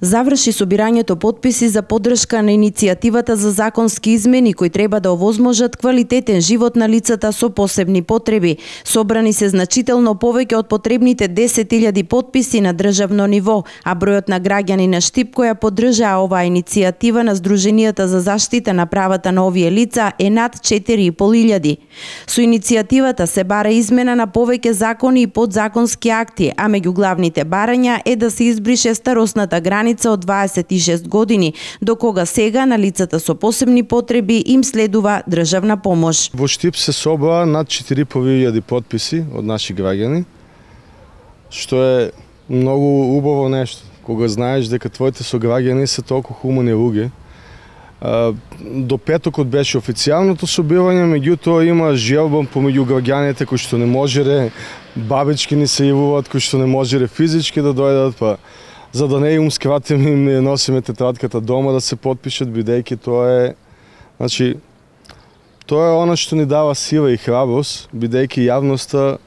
заврши собирањето подписи за поддршка на иницијативата за законски измени кои треба да овозможат квалитетен живот на лицата со посебни потреби. Собрани се значително повеќе од потребните 10.000 подписи на државно ниво, а бројот на граѓани на Штип која поддржаа оваа иницијатива на Сдруженијата за заштита на правата на овие лица е над 4.500. Со иницијативата се бара измена на повеќе закони и подзаконски акти, а меѓу главните барања е да се избрише старосната граница граница од 26 години, до кога сега на лицата со посебни потреби им следува државна помош. Во Штип се собраа над 4.500 подписи од наши граѓани, што е многу убаво нешто, кога знаеш дека твоите сограѓани се толку хумани луѓе. До петокот беше официалното собивање, меѓутоа има желба помеѓу граѓаните кои што не можере бабички ни се јавуваат, кои што не можере физички да дојдат, па за да не ја умскватиме и не носиме тетрадката дома да се подпишат бидејќи тоа е значи тоа е она што ни дава сила и храброст бидејќи јавноста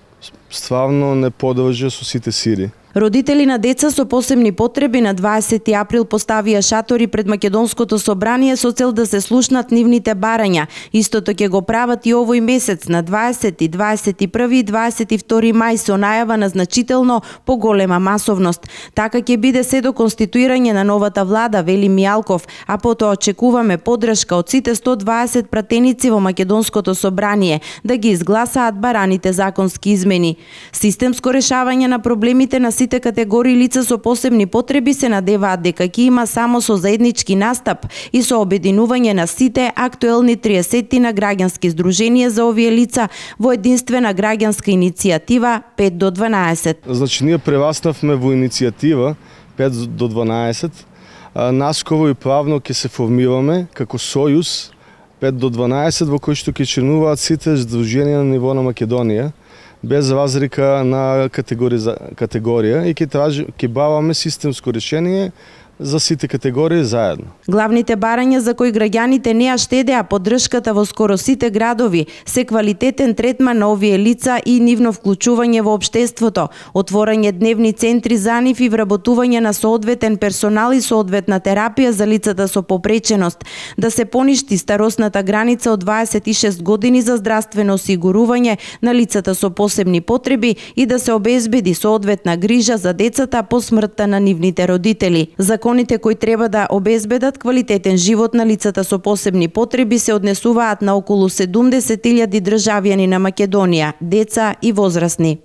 стварно не подржа со сите сили. Родители на деца со посебни потреби на 20 април поставија шатори пред Македонското собрание со цел да се слушнат нивните барања. Истото ќе го прават и овој месец на 20, 21 и 22 мај со најава на значително поголема масовност. Така ќе биде се до конституирање на новата влада, вели Мијалков, а потоа очекуваме подршка од сите 120 пратеници во Македонското собрание да ги изгласаат бараните законски измени. Системско решавање на проблемите на сите категории лица со посебни потреби се надеваат дека ќе има само со заеднички настап и со обединување на сите актуелни 30 на граѓански здруженија за овие лица во единствена граѓанска иницијатива 5 до 12. Значи ние преваставме во иницијатива 5 до 12. Наскоро и правно ќе се формираме како сојуз 5 до 12 во кој што ќе членуваат сите здруженија на ниво на Македонија без разлика на категорија, категорија и ќе ќе баваме системско решение за сите категории заедно. Главните барања за кои граѓаните не ја штедеа поддршката во скоро сите градови се квалитетен третман на овие лица и нивно вклучување во општеството, отворање дневни центри за нив и вработување на соодветен персонал и соодветна терапија за лицата со попреченост, да се поништи старосната граница од 26 години за здравствено осигурување на лицата со посебни потреби и да се обезбеди соодветна грижа за децата по смртта на нивните родители. За законите кои треба да обезбедат квалитетен живот на лицата со посебни потреби се однесуваат на околу 70.000 државјани на Македонија, деца и возрастни.